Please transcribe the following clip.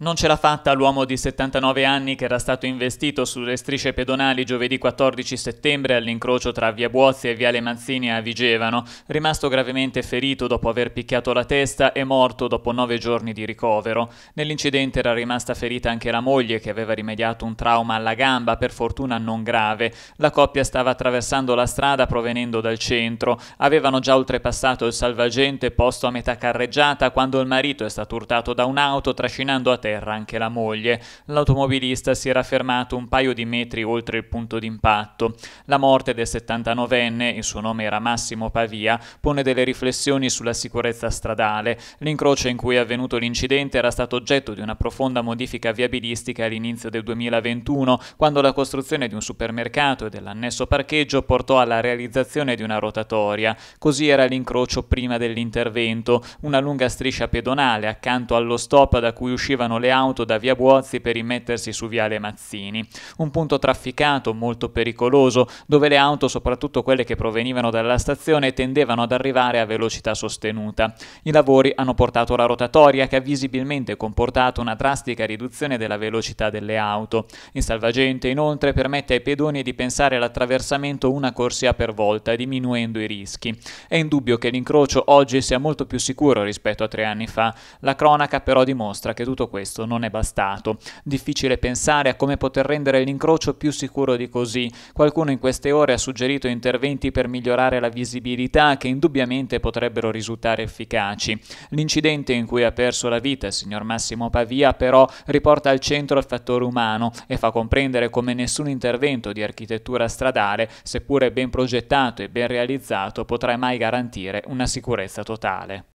Non ce l'ha fatta l'uomo di 79 anni che era stato investito sulle strisce pedonali giovedì 14 settembre all'incrocio tra Via Buozzi e Viale Manzini a Vigevano, rimasto gravemente ferito dopo aver picchiato la testa e morto dopo nove giorni di ricovero. Nell'incidente era rimasta ferita anche la moglie che aveva rimediato un trauma alla gamba, per fortuna non grave. La coppia stava attraversando la strada provenendo dal centro. Avevano già oltrepassato il salvagente posto a metà carreggiata quando il marito è stato urtato da un'auto trascinando a terra terra anche la moglie, l'automobilista si era fermato un paio di metri oltre il punto d'impatto. La morte del 79enne, il suo nome era Massimo Pavia, pone delle riflessioni sulla sicurezza stradale. L'incrocio in cui è avvenuto l'incidente era stato oggetto di una profonda modifica viabilistica all'inizio del 2021, quando la costruzione di un supermercato e dell'annesso parcheggio portò alla realizzazione di una rotatoria. Così era l'incrocio prima dell'intervento, una lunga striscia pedonale accanto allo stop da cui uscivano le auto da via Buozzi per immettersi su viale Mazzini, un punto trafficato molto pericoloso dove le auto, soprattutto quelle che provenivano dalla stazione, tendevano ad arrivare a velocità sostenuta. I lavori hanno portato alla rotatoria che ha visibilmente comportato una drastica riduzione della velocità delle auto. Il salvagente inoltre permette ai pedoni di pensare all'attraversamento una corsia per volta, diminuendo i rischi. È indubbio che l'incrocio oggi sia molto più sicuro rispetto a tre anni fa. La cronaca però dimostra che tutto questo questo non è bastato. Difficile pensare a come poter rendere l'incrocio più sicuro di così. Qualcuno in queste ore ha suggerito interventi per migliorare la visibilità che indubbiamente potrebbero risultare efficaci. L'incidente in cui ha perso la vita il signor Massimo Pavia però riporta al centro il fattore umano e fa comprendere come nessun intervento di architettura stradale, seppure ben progettato e ben realizzato, potrà mai garantire una sicurezza totale.